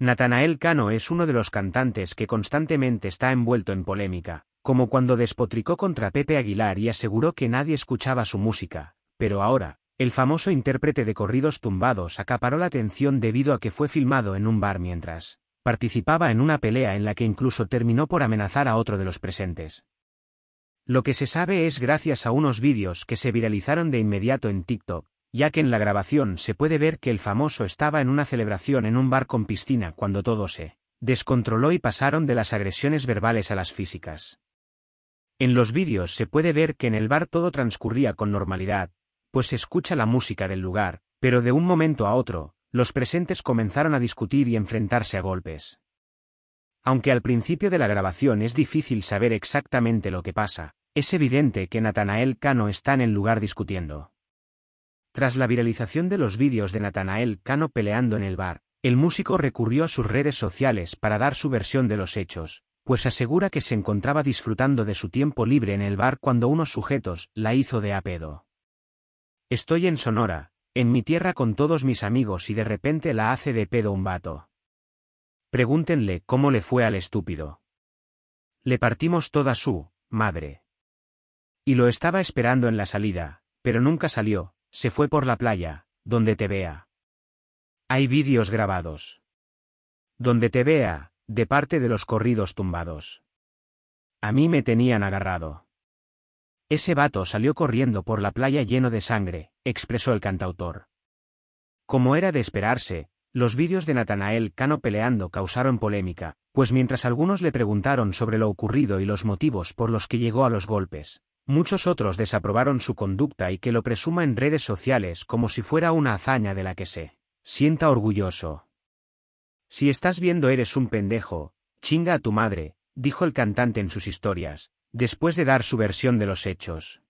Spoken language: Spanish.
Natanael Cano es uno de los cantantes que constantemente está envuelto en polémica, como cuando despotricó contra Pepe Aguilar y aseguró que nadie escuchaba su música, pero ahora, el famoso intérprete de corridos tumbados acaparó la atención debido a que fue filmado en un bar mientras participaba en una pelea en la que incluso terminó por amenazar a otro de los presentes. Lo que se sabe es gracias a unos vídeos que se viralizaron de inmediato en TikTok, ya que en la grabación se puede ver que el famoso estaba en una celebración en un bar con piscina cuando todo se descontroló y pasaron de las agresiones verbales a las físicas. En los vídeos se puede ver que en el bar todo transcurría con normalidad, pues se escucha la música del lugar, pero de un momento a otro, los presentes comenzaron a discutir y enfrentarse a golpes. Aunque al principio de la grabación es difícil saber exactamente lo que pasa, es evidente que Natanael Cano está en el lugar discutiendo. Tras la viralización de los vídeos de Natanael Cano peleando en el bar, el músico recurrió a sus redes sociales para dar su versión de los hechos, pues asegura que se encontraba disfrutando de su tiempo libre en el bar cuando unos sujetos la hizo de apedo. Estoy en Sonora, en mi tierra con todos mis amigos y de repente la hace de pedo un vato. Pregúntenle cómo le fue al estúpido. Le partimos toda su madre. Y lo estaba esperando en la salida, pero nunca salió, se fue por la playa, donde te vea. Hay vídeos grabados. Donde te vea, de parte de los corridos tumbados. A mí me tenían agarrado. Ese vato salió corriendo por la playa lleno de sangre, expresó el cantautor. Como era de esperarse, los vídeos de Natanael Cano peleando causaron polémica, pues mientras algunos le preguntaron sobre lo ocurrido y los motivos por los que llegó a los golpes, Muchos otros desaprobaron su conducta y que lo presuma en redes sociales como si fuera una hazaña de la que se sienta orgulloso. Si estás viendo eres un pendejo, chinga a tu madre, dijo el cantante en sus historias, después de dar su versión de los hechos.